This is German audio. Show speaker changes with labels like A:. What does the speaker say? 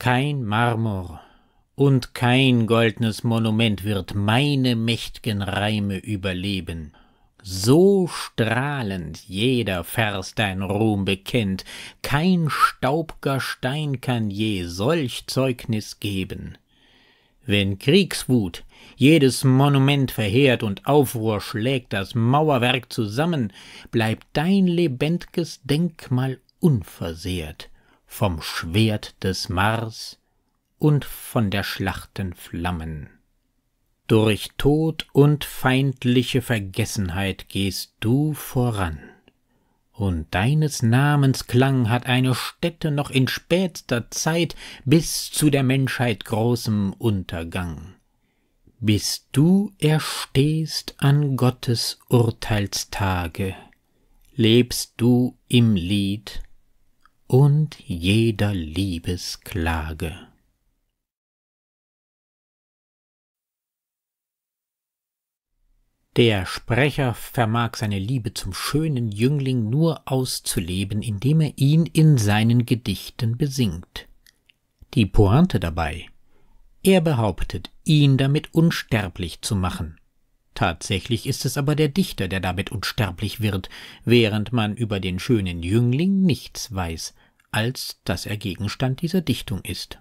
A: Kein Marmor und kein goldnes Monument wird meine mächt'gen Reime überleben. So strahlend jeder Vers dein Ruhm bekennt, kein staubger Stein kann je solch Zeugnis geben. Wenn Kriegswut jedes Monument verheert und Aufruhr schlägt das Mauerwerk zusammen, bleibt dein lebendges Denkmal unversehrt vom Schwert des Mars und von der Schlachten Flammen. Durch Tod und feindliche Vergessenheit gehst du voran, und deines Namens Klang hat eine Stätte noch in spätster Zeit bis zu der Menschheit großem Untergang. Bis du erstehst an Gottes Urteilstage, lebst du im Lied und jeder Liebesklage. Der Sprecher vermag seine Liebe zum schönen Jüngling nur auszuleben, indem er ihn in seinen Gedichten besingt. Die Pointe dabei er behauptet, ihn damit unsterblich zu machen, Tatsächlich ist es aber der Dichter, der damit unsterblich wird, während man über den schönen Jüngling nichts weiß, als dass er Gegenstand dieser Dichtung ist